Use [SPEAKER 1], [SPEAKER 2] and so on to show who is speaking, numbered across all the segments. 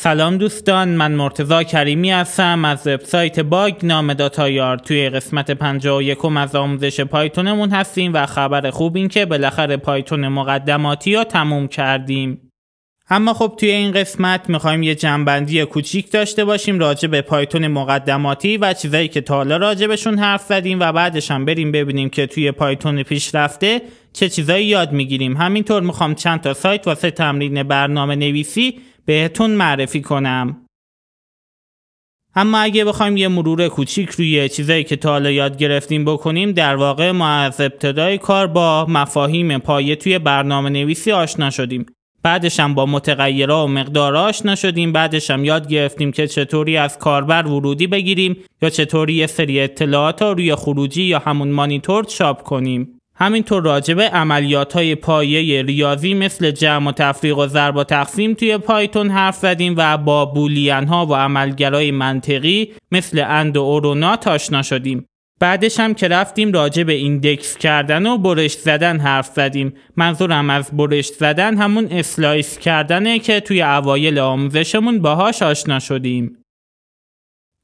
[SPEAKER 1] سلام دوستان من مرتضا کریمی هستم از وبسایت باگ نام یار توی قسمت 51 از آموزش پایتونمون هستیم و خبر خوب این که بالاخره پایتون مقدماتی رو تموم کردیم اما خب توی این قسمت میخوایم یه جنبندی کوچیک داشته باشیم راجع به پایتون مقدماتی و چیزایی که تا حالا راجبشون حرف زدیم و بعدش هم بریم ببینیم که توی پایتون پیشرفته چه چیزایی یاد میگیریم همینطور میخوام چند تا سایت واسه تمرین برنامه نویسی بهتون معرفی کنم. اما اگه بخوایم یه مرور کوچیک روی چیزایی که تا حالا یاد گرفتیم بکنیم در واقع ما از ابتدای کار با مفاهیم پایه توی برنامه نویسی آشنا شدیم بعدش هم با متغیرها و مقدار آشنا شدیم بعدش هم یاد گرفتیم که چطوری از کاربر ورودی بگیریم یا چطوری یه سری اطلاعات روی خروجی یا همون مانیتور چاپ کنیم همینطور راجبه عملیات های پایه ریاضی مثل جمع و تفریق و ضرب و تقسیم توی پایتون حرف زدیم و با بولین ها و عملگرای منطقی مثل اند و اورونات آشنا شدیم. بعدش هم که رفتیم راجع به ایندکس کردن و برش زدن حرف زدیم منظورم از برش زدن همون اسلایس کردنه که توی اوایل آموزشمون باهاش آشنا شدیم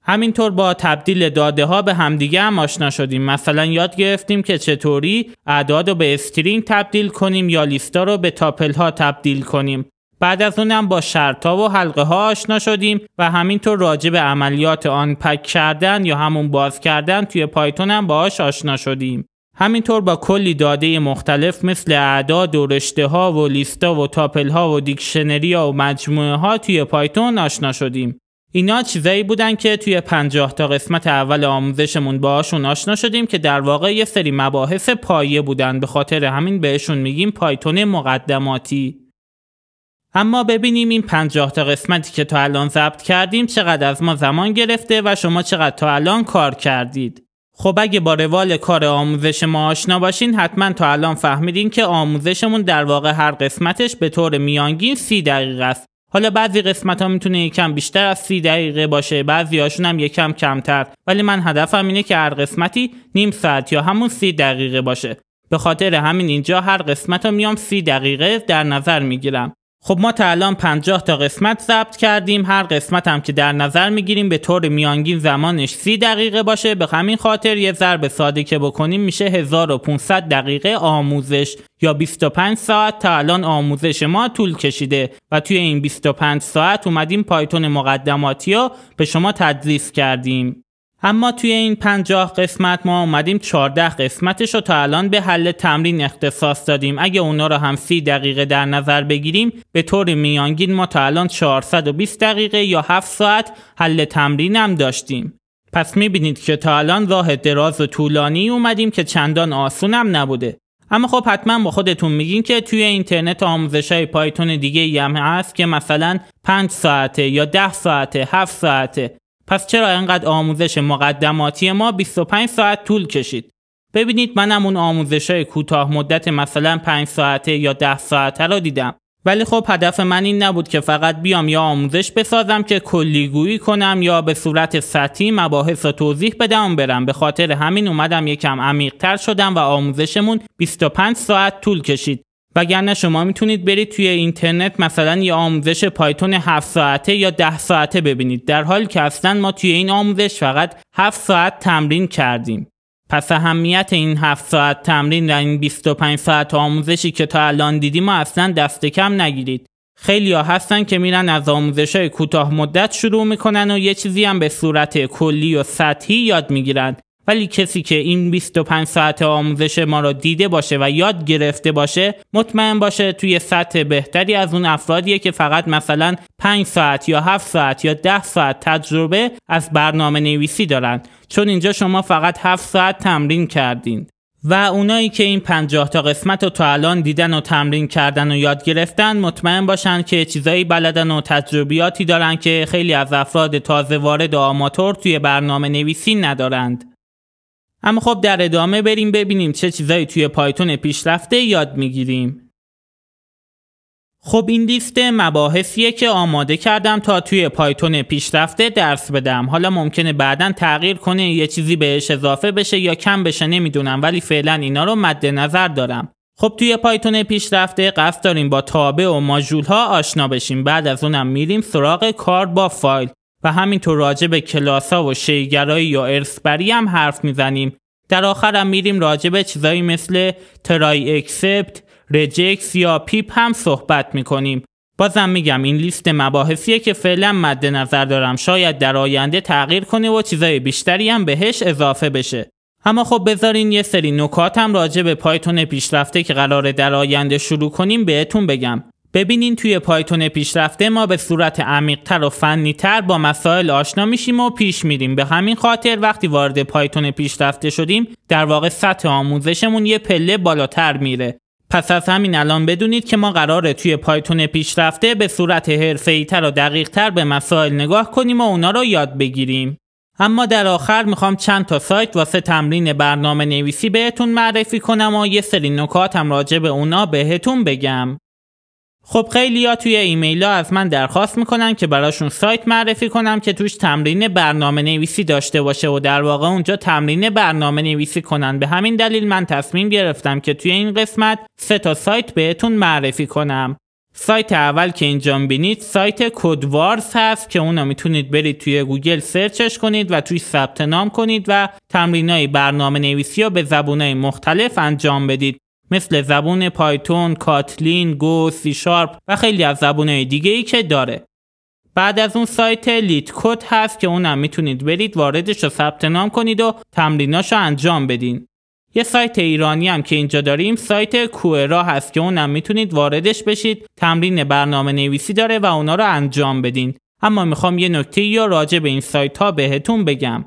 [SPEAKER 1] همینطور با تبدیل داده ها به همدیگه هم آشنا شدیم مثلا یاد گرفتیم که چطوری اعداد رو به استرینگ تبدیل کنیم یا لیستا رو به تاپل ها تبدیل کنیم بعد از اونم با شرط ها و حلقه ها آشنا شدیم و همینطور راجع به عملیات آن پک کردن یا همون باز کردن توی پایتون هم باهاش آشنا شدیم همینطور با کلی داده مختلف مثل اعداد و رشته ها و لیستا و تاپل ها و دیکشنری ها و مجموعه ها توی پایتون آشنا شدیم اینا چیزایی بودن که توی پنجاه تا قسمت اول آموزشمون باهاشون آشنا شدیم که در واقع یه سری مباحث پایه بودن به خاطر همین بهشون میگیم پایتون مقدماتی اما ببینیم این 50 تا قسمتی که تا الان ضبط کردیم چقدر از ما زمان گرفته و شما چقدر تا الان کار کردید. خب اگه با روال کار آموزش ما آشنا باشین حتما تا الان فهمیدین که آموزشمون در واقع هر قسمتش به طور میانگین سی دقیقه است حالا بعضی قسمت ها میتونه یکم بیشتر از سی دقیقه باشه بعضی هاشون هم یکم کمتر ولی من هدفم اینه که هر قسمتی نیم ساعت یا همون سی دقیقه باشه به خاطر همین اینجا هر قسمت رو میام سی دقیقه در نظر میگیرم خب ما تا الان 50 تا قسمت ضبط کردیم هر قسمت هم که در نظر میگیریم به طور میانگین زمانش 30 دقیقه باشه به همین خاطر یه ضرب ساده که بکنیم میشه 1500 دقیقه آموزش یا 25 ساعت تا الان آموزش ما طول کشیده و توی این 25 ساعت اومدیم پایتون مقدماتی رو به شما تدریس کردیم اما توی این 50 قسمت ما اومدیم 14 قسمتش رو تا الان به حل تمرین اختصاص دادیم اگه اونا رو هم 30 دقیقه در نظر بگیریم به طور میانگین ما تا الان 420 دقیقه یا 7 ساعت حل تمرین هم داشتیم پس میبینید که تا الان راه دراز و طولانی اومدیم که چندان آسونم نبوده اما خب حتما با خودتون میگین که توی اینترنت آموزش های پایتون دیگه ای هم هست که مثلا 5 ساعته یا 10 ساعته 7 ساعته پس چرا انقدر آموزش مقدماتی ما 25 ساعت طول کشید؟ ببینید منم اون آموزش های کوتاه مدت مثلا 5 ساعته یا 10 ساعته را دیدم ولی خب هدف من این نبود که فقط بیام یا آموزش بسازم که کلیگویی کنم یا به صورت سطحی مباحث و توضیح بدم برم به خاطر همین اومدم یکم عمیقتر شدم و آموزشمون 25 ساعت طول کشید وگرنه شما میتونید برید توی اینترنت مثلا یه آموزش پایتون 7 ساعته یا 10 ساعته ببینید در حالی که اصلا ما توی این آموزش فقط 7 ساعت تمرین کردیم پس اهمیت این 7 ساعت تمرین و این 25 ساعت آموزشی که تا الان دیدیم ما اصلا دست کم نگیرید خیلی ها هستن که میرن از آموزش های کوتاه مدت شروع میکنن و یه چیزی هم به صورت کلی و سطحی یاد میگیرن ولی کسی که این 25 ساعت آموزش ما را دیده باشه و یاد گرفته باشه مطمئن باشه توی سطح بهتری از اون افرادیه که فقط مثلا 5 ساعت یا 7 ساعت یا 10 ساعت تجربه از برنامه نویسی دارن چون اینجا شما فقط 7 ساعت تمرین کردین و اونایی که این 50 تا قسمت رو تا الان دیدن و تمرین کردن و یاد گرفتن مطمئن باشن که چیزایی بلدن و تجربیاتی دارن که خیلی از افراد تازه وارد و آماتور توی برنامه نویسی ندارند اما خب در ادامه بریم ببینیم چه چیزایی توی پایتون پیشرفته یاد میگیریم. خب این لیست مباحثیه که آماده کردم تا توی پایتون پیشرفته درس بدم حالا ممکنه بعدا تغییر کنه یه چیزی بهش اضافه بشه یا کم بشه نمیدونم ولی فعلا اینا رو مد نظر دارم خب توی پایتون پیشرفته قصد داریم با تابع و ماژول ها آشنا بشیم بعد از اونم میریم سراغ کار با فایل و همینطور راجع به کلاسا و شیگرایی یا ارسبری هم حرف میزنیم در آخر هم میریم راجع به چیزایی مثل ترای اکسپت، رجکس یا پیپ هم صحبت میکنیم بازم میگم این لیست مباحثیه که فعلا مد نظر دارم شاید در آینده تغییر کنه و چیزای بیشتری هم بهش اضافه بشه اما خب بذارین یه سری نکات هم راجع به پایتون پیشرفته که قراره در آینده شروع کنیم بهتون بگم ببینین توی پایتون پیشرفته ما به صورت عمیقتر و تر با مسائل آشنا میشیم و پیش میریم به همین خاطر وقتی وارد پایتون پیشرفته شدیم در واقع سطح آموزشمون یه پله بالاتر میره پس از همین الان بدونید که ما قراره توی پایتون پیشرفته به صورت تر و تر به مسائل نگاه کنیم و اونا رو یاد بگیریم اما در آخر میخوام چند تا سایت واسه تمرین برنامه نویسی بهتون معرفی کنم و یه سری نکات راجع به اونا بهتون بگم خب خیلی ها توی ایمیل ها از من درخواست میکنن که براشون سایت معرفی کنم که توش تمرین برنامه نویسی داشته باشه و در واقع اونجا تمرین برنامه نویسی کنن به همین دلیل من تصمیم گرفتم که توی این قسمت سه تا سایت بهتون معرفی کنم سایت اول که اینجا بینید سایت کودوارز هست که اونو میتونید برید توی گوگل سرچش کنید و توی ثبت نام کنید و های برنامه نویسی رو به های مختلف انجام بدید مثل زبون پایتون، کاتلین، گو، سی شارپ و خیلی از زبونهای دیگه ای که داره. بعد از اون سایت لیت کد هست که اونم میتونید برید واردش رو ثبت نام کنید و تمریناش رو انجام بدین. یه سایت ایرانی هم که اینجا داریم سایت کوئرا هست که اونم میتونید واردش بشید تمرین برنامه نویسی داره و اونا رو انجام بدین اما میخوام یه نکته یا راجع به این سایت ها بهتون بگم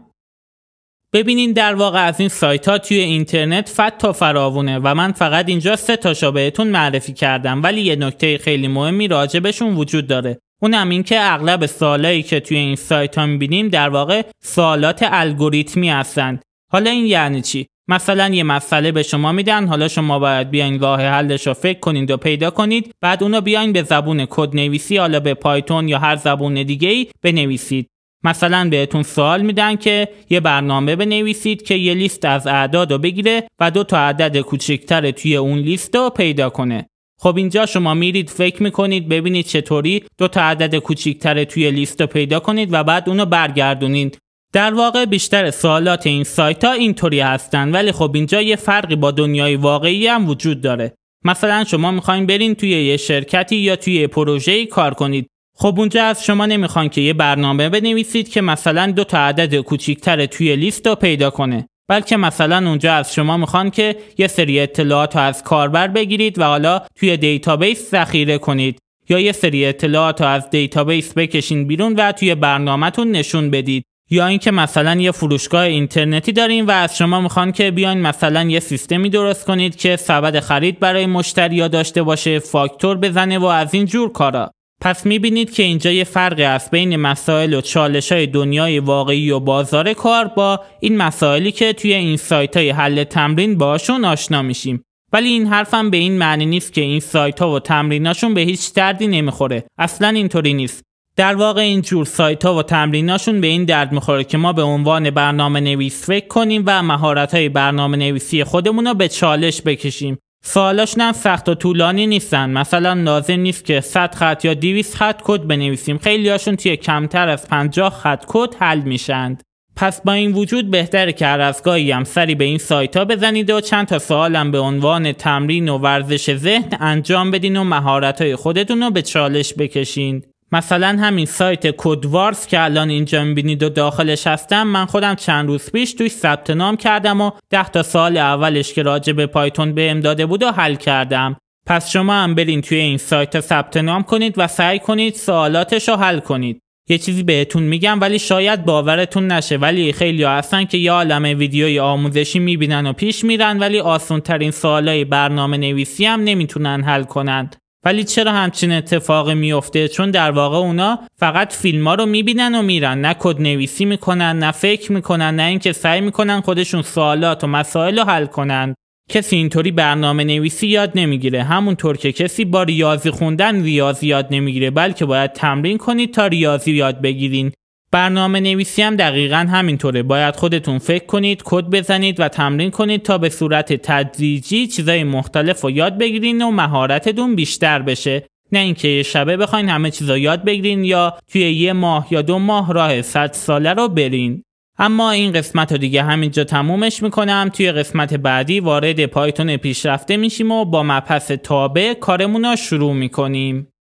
[SPEAKER 1] ببینین در واقع از این سایت ها توی اینترنت فت تا فراوونه و من فقط اینجا سه تاشو بهتون معرفی کردم ولی یه نکته خیلی مهمی راجبشون وجود داره اونم این که اغلب سالایی که توی این سایت ها میبینیم در واقع سالات الگوریتمی هستند حالا این یعنی چی مثلا یه مسئله به شما میدن حالا شما باید بیاین راه حلش رو فکر کنید و پیدا کنید بعد اونو بیاین به زبون کد نویسی حالا به پایتون یا هر زبون دیگه ای بنویسید مثلا بهتون سوال میدن که یه برنامه بنویسید که یه لیست از اعداد رو بگیره و دو تا عدد کوچکتر توی اون لیست رو پیدا کنه خب اینجا شما میرید فکر میکنید ببینید چطوری دو تا عدد کوچکتر توی لیست رو پیدا کنید و بعد اونو برگردونید در واقع بیشتر سوالات این سایت ها اینطوری هستن ولی خب اینجا یه فرقی با دنیای واقعی هم وجود داره مثلا شما میخواین برین توی یه شرکتی یا توی یه کار کنید خب اونجا از شما نمیخوان که یه برنامه بنویسید که مثلا دو تا عدد کوچیکتر توی لیست رو پیدا کنه بلکه مثلا اونجا از شما میخوان که یه سری اطلاعات رو از کاربر بگیرید و حالا توی دیتابیس ذخیره کنید یا یه سری اطلاعات رو از دیتابیس بکشین بیرون و توی برنامهتون نشون بدید یا اینکه مثلا یه فروشگاه اینترنتی داریم و از شما میخوان که بیاین مثلا یه سیستمی درست کنید که سبد خرید برای مشتریا داشته باشه فاکتور بزنه و از این جور کارا پس میبینید که اینجا یه فرقی است بین مسائل و چالش های دنیای واقعی و بازار کار با این مسائلی که توی این سایت های حل تمرین باشون آشنا میشیم ولی این حرفم به این معنی نیست که این سایت ها و تمریناشون به هیچ دردی نمیخوره اصلا اینطوری نیست در واقع این جور سایت ها و تمریناشون به این درد میخوره که ما به عنوان برنامه نویس فکر کنیم و مهارت های برنامه نویسی خودمون رو به چالش بکشیم سوالاشون هم سخت و طولانی نیستن مثلا لازم نیست که 100 خط یا 200 خط کد بنویسیم خیلی هاشون توی کمتر از 50 خط کد حل میشند پس با این وجود بهتره که هر از گاهی هم سری به این سایت ها بزنید و چند تا سوالم به عنوان تمرین و ورزش ذهن انجام بدین و مهارت های خودتون رو به چالش بکشین مثلا همین سایت کودوارس که الان اینجا میبینید و داخلش هستم من خودم چند روز پیش توی ثبت نام کردم و 10 تا سال اولش که راجع به پایتون به داده بود و حل کردم پس شما هم برین توی این سایت ثبت نام کنید و سعی کنید سوالاتش رو حل کنید یه چیزی بهتون میگم ولی شاید باورتون نشه ولی خیلی ها که یه عالم ویدیوی آموزشی میبینن و پیش میرن ولی آسان ترین سوالای برنامه نویسی هم نمیتونن حل کنند ولی چرا همچین اتفاقی میفته چون در واقع اونا فقط فیلم ها رو میبینن و میرن نه کد نویسی میکنن نه فکر میکنن نه اینکه سعی میکنن خودشون سوالات و مسائل رو حل کنن کسی اینطوری برنامه نویسی یاد نمیگیره همونطور که کسی با ریاضی خوندن ریاضی یاد نمیگیره بلکه باید تمرین کنید تا ریاضی یاد بگیرین برنامه نویسی هم دقیقا همینطوره باید خودتون فکر کنید کد بزنید و تمرین کنید تا به صورت تدریجی چیزای مختلف رو یاد بگیرین و مهارتتون بیشتر بشه نه اینکه یه شبه بخواین همه چیزا یاد بگیرین یا توی یه ماه یا دو ماه راه صد ساله رو برین اما این قسمت رو دیگه همینجا تمومش میکنم توی قسمت بعدی وارد پایتون پیشرفته میشیم و با مبحث تابع کارمون رو شروع میکنیم